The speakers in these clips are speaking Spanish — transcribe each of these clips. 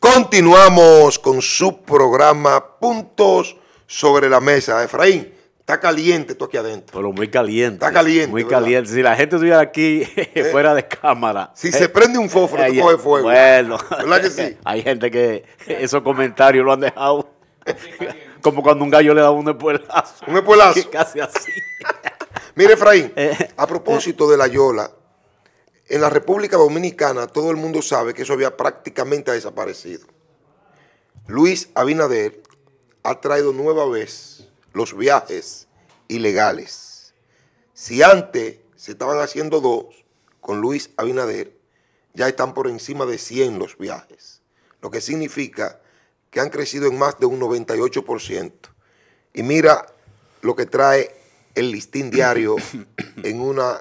Continuamos con su programa Puntos sobre la Mesa. Efraín, está caliente tú aquí adentro. Pero muy caliente. Está caliente. Muy caliente. Si la gente estuviera aquí eh. fuera de cámara. Si se prende un fósforo, coge fuego. Bueno. ¿Verdad que sí? Hay gente que esos comentarios lo han dejado como cuando un gallo le da un espuelazo. Un espuelazo. Casi así. Mire, Efraín, eh. a propósito de la Yola, en la República Dominicana todo el mundo sabe que eso había prácticamente desaparecido. Luis Abinader ha traído nueva vez los viajes ilegales. Si antes se estaban haciendo dos con Luis Abinader, ya están por encima de 100 los viajes, lo que significa que han crecido en más de un 98%. Y mira lo que trae el listín diario en una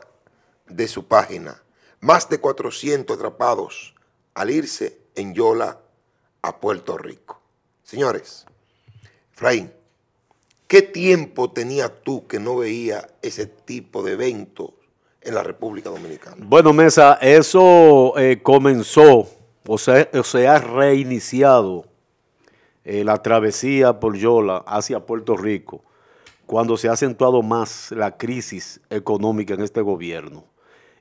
de su página más de 400 atrapados al irse en Yola a Puerto Rico. Señores, Fraín, ¿qué tiempo tenías tú que no veía ese tipo de eventos en la República Dominicana? Bueno, Mesa, eso eh, comenzó, o sea, se ha reiniciado eh, la travesía por Yola hacia Puerto Rico, cuando se ha acentuado más la crisis económica en este gobierno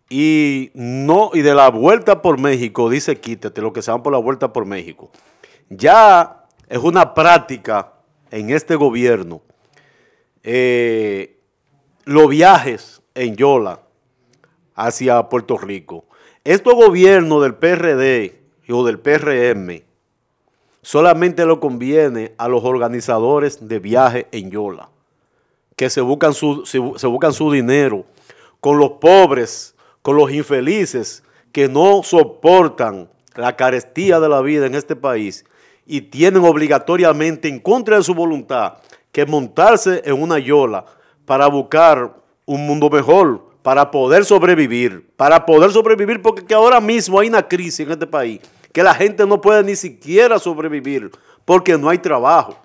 y no y de la vuelta por México, dice quítate lo que se van por la vuelta por México. Ya es una práctica en este gobierno eh, los viajes en Yola hacia Puerto Rico. Estos gobierno del PRD o del PRM solamente lo conviene a los organizadores de viajes en Yola, que se buscan su, se buscan su dinero con los pobres con los infelices que no soportan la carestía de la vida en este país y tienen obligatoriamente, en contra de su voluntad, que montarse en una yola para buscar un mundo mejor, para poder sobrevivir, para poder sobrevivir, porque ahora mismo hay una crisis en este país, que la gente no puede ni siquiera sobrevivir, porque no hay trabajo,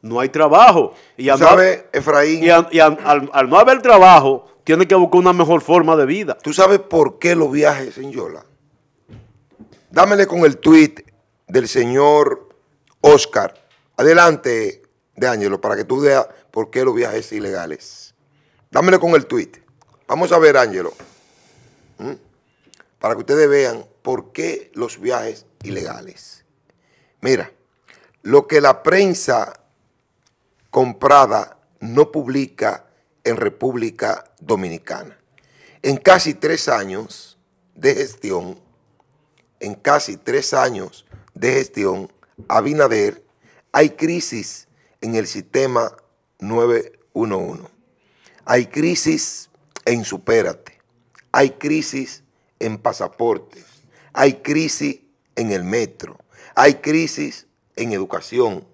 no hay trabajo. Y ¿Sabe, Efraín? al no haber trabajo, tiene que buscar una mejor forma de vida. ¿Tú sabes por qué los viajes en Yola? Dámele con el tuit del señor Oscar. Adelante, De Ángelo, para que tú veas por qué los viajes ilegales. Dámele con el tuit. Vamos a ver, Ángelo, para que ustedes vean por qué los viajes ilegales. Mira, lo que la prensa comprada no publica en República Dominicana. En casi tres años de gestión, en casi tres años de gestión, Abinader, hay crisis en el sistema 911. Hay crisis en Supérate. Hay crisis en pasaportes. Hay crisis en el metro. Hay crisis en educación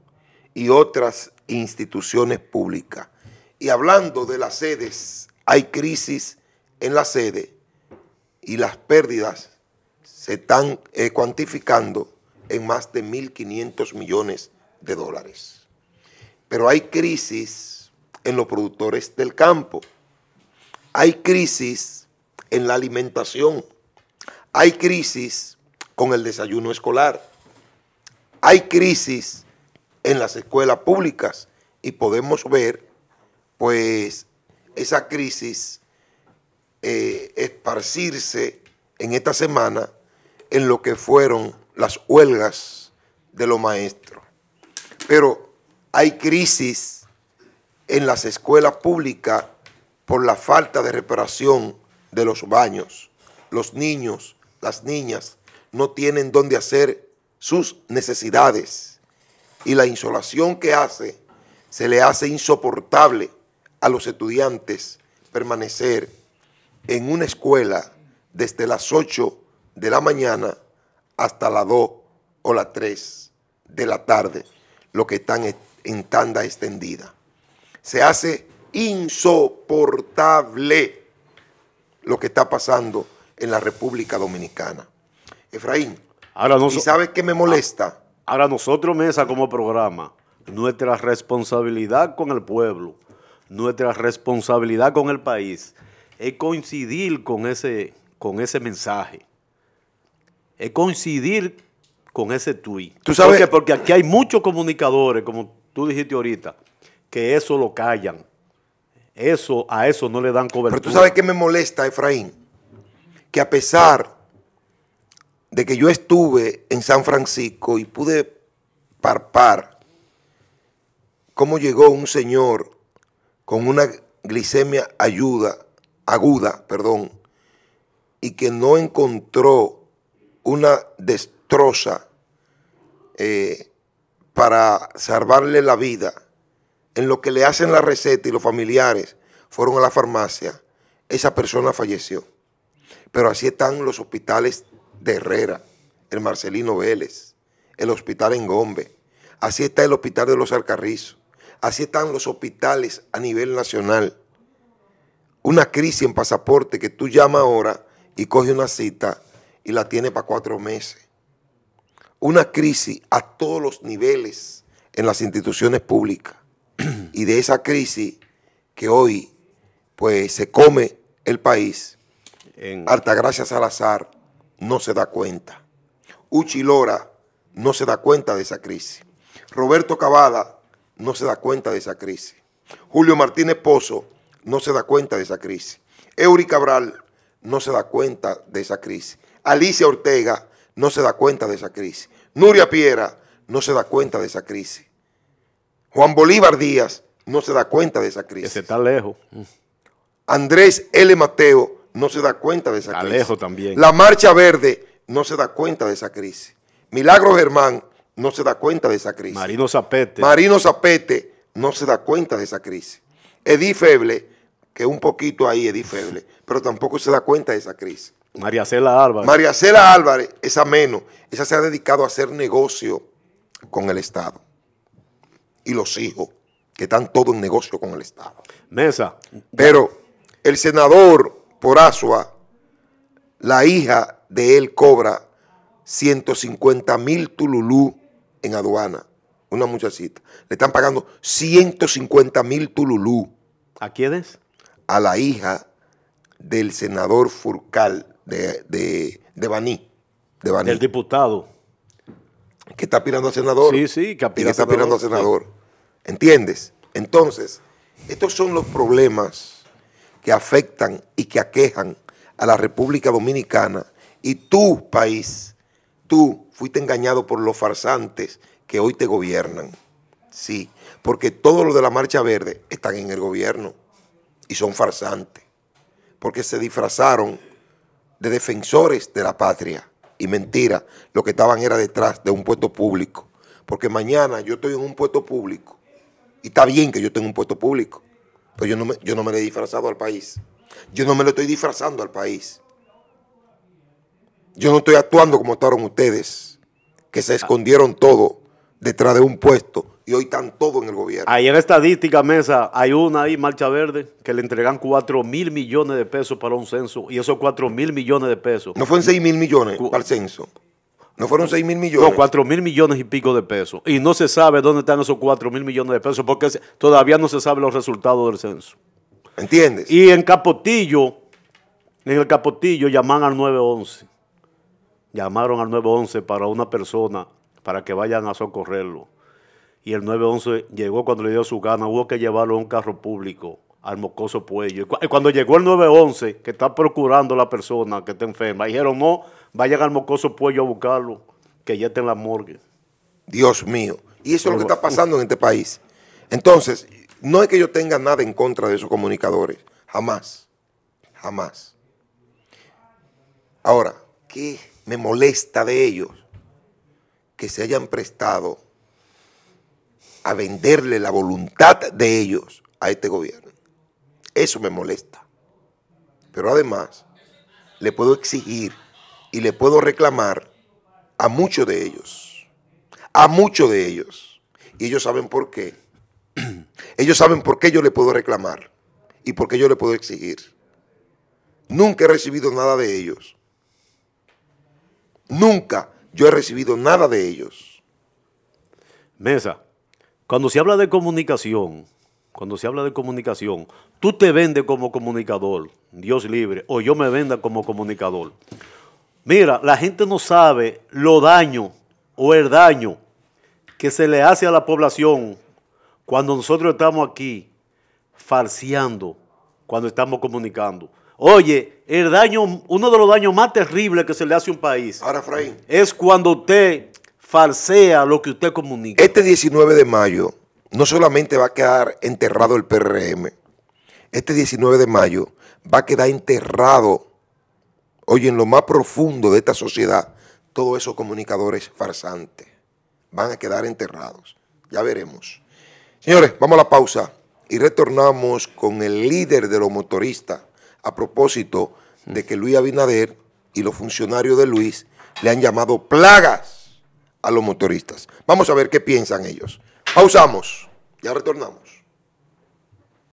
y otras instituciones públicas. Y hablando de las sedes, hay crisis en la sede y las pérdidas se están eh, cuantificando en más de 1.500 millones de dólares. Pero hay crisis en los productores del campo, hay crisis en la alimentación, hay crisis con el desayuno escolar, hay crisis en las escuelas públicas y podemos ver pues esa crisis eh, esparcirse en esta semana en lo que fueron las huelgas de los maestros. Pero hay crisis en las escuelas públicas por la falta de reparación de los baños. Los niños, las niñas, no tienen dónde hacer sus necesidades y la insolación que hace se le hace insoportable a los estudiantes permanecer en una escuela desde las 8 de la mañana hasta las 2 o las 3 de la tarde, lo que están en tanda extendida. Se hace insoportable lo que está pasando en la República Dominicana. Efraín, ¿y sabes qué me molesta? Ah, ahora nosotros, Mesa, como programa, nuestra responsabilidad con el pueblo nuestra responsabilidad con el país es coincidir con ese, con ese mensaje, es coincidir con ese tuit. ¿Tú sabes? Porque, porque aquí hay muchos comunicadores, como tú dijiste ahorita, que eso lo callan. Eso, a eso no le dan cobertura. Pero tú sabes que me molesta, Efraín, que a pesar de que yo estuve en San Francisco y pude parpar cómo llegó un señor con una glicemia aguda perdón, y que no encontró una destroza eh, para salvarle la vida, en lo que le hacen la receta y los familiares fueron a la farmacia, esa persona falleció. Pero así están los hospitales de Herrera, el Marcelino Vélez, el hospital en Gombe, así está el hospital de los Alcarrizos Así están los hospitales a nivel nacional. Una crisis en pasaporte que tú llamas ahora y coges una cita y la tienes para cuatro meses. Una crisis a todos los niveles en las instituciones públicas. Y de esa crisis que hoy pues se come el país, en... Altagracia Salazar no se da cuenta. Uchi Lora no se da cuenta de esa crisis. Roberto Cavada no se da cuenta de esa crisis. Julio Martínez Pozo no se da cuenta de esa crisis. Eury Cabral no se da cuenta de esa crisis. Alicia Ortega no se da cuenta de esa crisis. Nuria Piera no se da cuenta de esa crisis. Juan Bolívar Díaz no se da cuenta de esa crisis. Ese está lejos. Andrés L. Mateo no se da cuenta de esa está crisis. Lejos también. La Marcha Verde no se da cuenta de esa crisis. Milagro Germán no se da cuenta de esa crisis. Marino Zapete. Marino Zapete no se da cuenta de esa crisis. Edith Feble, que un poquito ahí Edith Feble, pero tampoco se da cuenta de esa crisis. María Cela Álvarez. María Cela Álvarez, esa menos. Esa se ha dedicado a hacer negocio con el Estado. Y los hijos, que están todos en negocio con el Estado. Mesa. Pero el senador Porazua, la hija de él cobra 150 mil tululú en aduana, una muchachita. Le están pagando 150 mil tululú. ¿A quiénes? A la hija del senador Furcal de, de, de Baní. Del El diputado. Que está aspirando al senador. Sí, sí, que, y que está aspirando al senador. ¿Entiendes? Entonces, estos son los problemas que afectan y que aquejan a la República Dominicana y tu país Tú fuiste engañado por los farsantes que hoy te gobiernan. Sí, porque todos los de la Marcha Verde están en el gobierno y son farsantes, porque se disfrazaron de defensores de la patria. Y mentira, lo que estaban era detrás de un puesto público. Porque mañana yo estoy en un puesto público. Y está bien que yo tenga un puesto público, pero yo no me, yo no me lo he disfrazado al país. Yo no me lo estoy disfrazando al país. Yo no estoy actuando como estaron ustedes, que se ah. escondieron todo detrás de un puesto y hoy están todo en el gobierno. Ahí en estadística, Mesa, hay una ahí, Marcha Verde, que le entregan 4 mil millones de pesos para un censo y esos 4 mil millones de pesos. No fueron 6 mil millones para el censo. No fueron 6 mil millones. No, 4 mil millones y pico de pesos. Y no se sabe dónde están esos 4 mil millones de pesos porque todavía no se saben los resultados del censo. ¿Entiendes? Y en Capotillo, en el Capotillo llaman al 911 llamaron al 911 para una persona para que vayan a socorrerlo. Y el 911 llegó cuando le dio su gana, hubo que llevarlo a un carro público, al mocoso puello. Y cuando llegó el 911, que está procurando la persona que está enferma, dijeron, no, vayan al mocoso puello a buscarlo, que ya está en la morgue. Dios mío, y eso es lo que está pasando en este país. Entonces, no es que yo tenga nada en contra de esos comunicadores, jamás, jamás. Ahora, ¿qué me molesta de ellos que se hayan prestado a venderle la voluntad de ellos a este gobierno. Eso me molesta. Pero además, le puedo exigir y le puedo reclamar a muchos de ellos. A muchos de ellos. Y ellos saben por qué. Ellos saben por qué yo le puedo reclamar y por qué yo le puedo exigir. Nunca he recibido nada de ellos Nunca yo he recibido nada de ellos. Mesa, cuando se habla de comunicación, cuando se habla de comunicación, tú te vendes como comunicador, Dios libre, o yo me venda como comunicador. Mira, la gente no sabe lo daño o el daño que se le hace a la población cuando nosotros estamos aquí farseando, cuando estamos comunicando. Oye, el daño, uno de los daños más terribles que se le hace a un país. Ahora, Es cuando usted falsea lo que usted comunica. Este 19 de mayo no solamente va a quedar enterrado el PRM, este 19 de mayo va a quedar enterrado, oye, en lo más profundo de esta sociedad, todos esos comunicadores farsantes. Van a quedar enterrados. Ya veremos. Señores, vamos a la pausa y retornamos con el líder de los motoristas a propósito de que Luis Abinader y los funcionarios de Luis le han llamado plagas a los motoristas. Vamos a ver qué piensan ellos. Pausamos, ya retornamos.